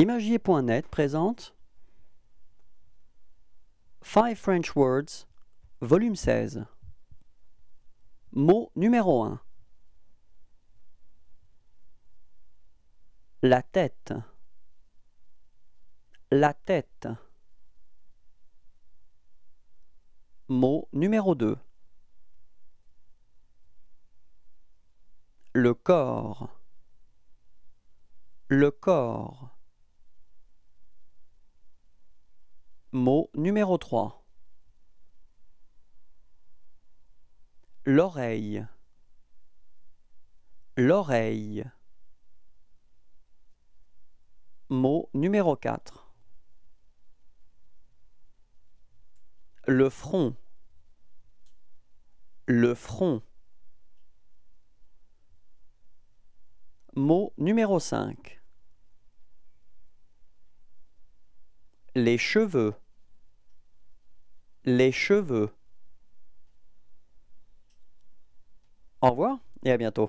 Imagier.net présente Five French Words, volume 16. Mot numéro 1. La tête. La tête. Mot numéro 2. Le corps. Le corps. Mot numéro 3 L'oreille L'oreille Mot numéro 4 Le front Le front Mot numéro 5 Les cheveux. Les cheveux. Au revoir et à bientôt.